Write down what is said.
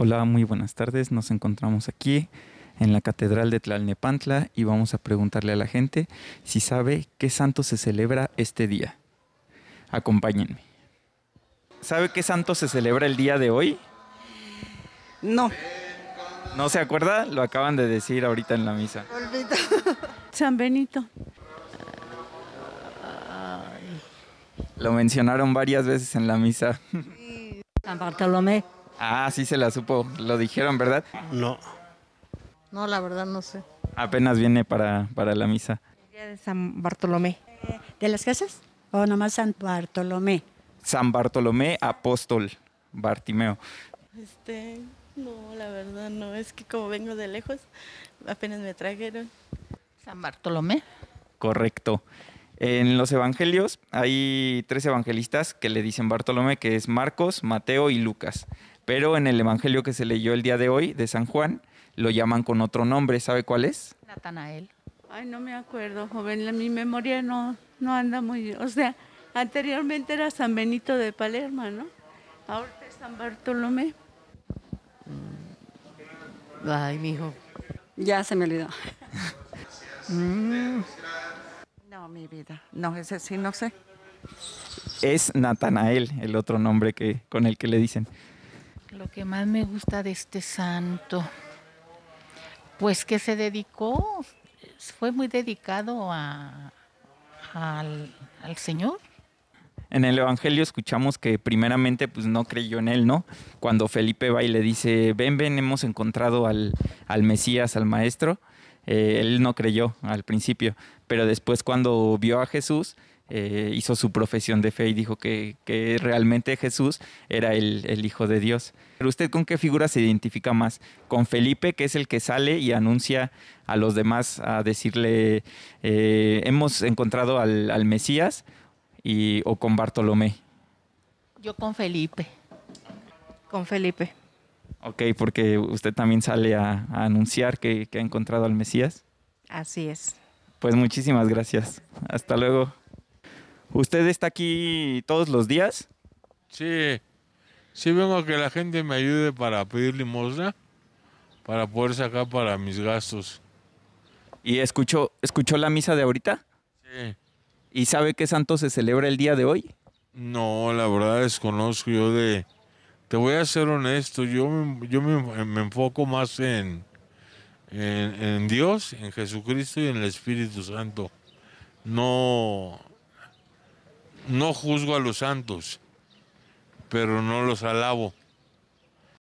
Hola, muy buenas tardes. Nos encontramos aquí en la Catedral de Tlalnepantla y vamos a preguntarle a la gente si sabe qué santo se celebra este día. Acompáñenme. ¿Sabe qué santo se celebra el día de hoy? No. ¿No se acuerda? Lo acaban de decir ahorita en la misa. San Benito. Lo mencionaron varias veces en la misa. San Bartolomé. Ah, sí se la supo. Lo dijeron, ¿verdad? No. No, la verdad no sé. Apenas viene para, la misa. día de San Bartolomé. ¿De las casas? O nomás San Bartolomé. San Bartolomé Apóstol Bartimeo. Este, no, la verdad no. Es que como vengo de lejos, apenas me trajeron. San Bartolomé. Correcto. En los evangelios hay tres evangelistas que le dicen Bartolomé, que es Marcos, Mateo y Lucas. Pero en el Evangelio que se leyó el día de hoy de San Juan, lo llaman con otro nombre. ¿Sabe cuál es? Natanael. Ay, no me acuerdo, joven. Mi memoria no, no anda muy bien. O sea, anteriormente era San Benito de Palermo, ¿no? Ahora es San Bartolomé. Ay, mijo. Ya se me olvidó. No, mi vida. No, ese sí no sé. Es Natanael, el otro nombre que, con el que le dicen. Lo que más me gusta de este santo, pues que se dedicó, fue muy dedicado al, Señor en el Evangelio escuchamos que primeramente pues no creyó en él, ¿no? Cuando Felipe va y le dice, ven, ven, hemos encontrado al, Mesías, al Maestro, eh, él no creyó al principio, pero después cuando vio a Jesús, eh, hizo su profesión de fe y dijo que, realmente Jesús era el, Hijo de Dios. Pero usted con qué figura se identifica más? ¿Con Felipe, que es el que sale y anuncia a los demás a decirle, eh, hemos encontrado al, Mesías? Y, ¿O con Bartolomé? Yo con Felipe. Con Felipe. Ok, porque usted también sale a, anunciar que ha encontrado al Mesías. Así es. Pues muchísimas gracias. Hasta luego. ¿Usted está aquí todos los días? Sí. Sí vengo a que la gente me ayude para pedir limosna, para poder sacar para mis gastos. ¿Y escuchó, la misa de ahorita? Sí. ¿Y sabe qué santo se celebra el día de hoy? No, la verdad desconozco yo de... Te voy a ser honesto, yo, yo me, enfoco más en, en, en Dios, en Jesucristo y en el Espíritu Santo. No, no juzgo a los santos, pero no los alabo.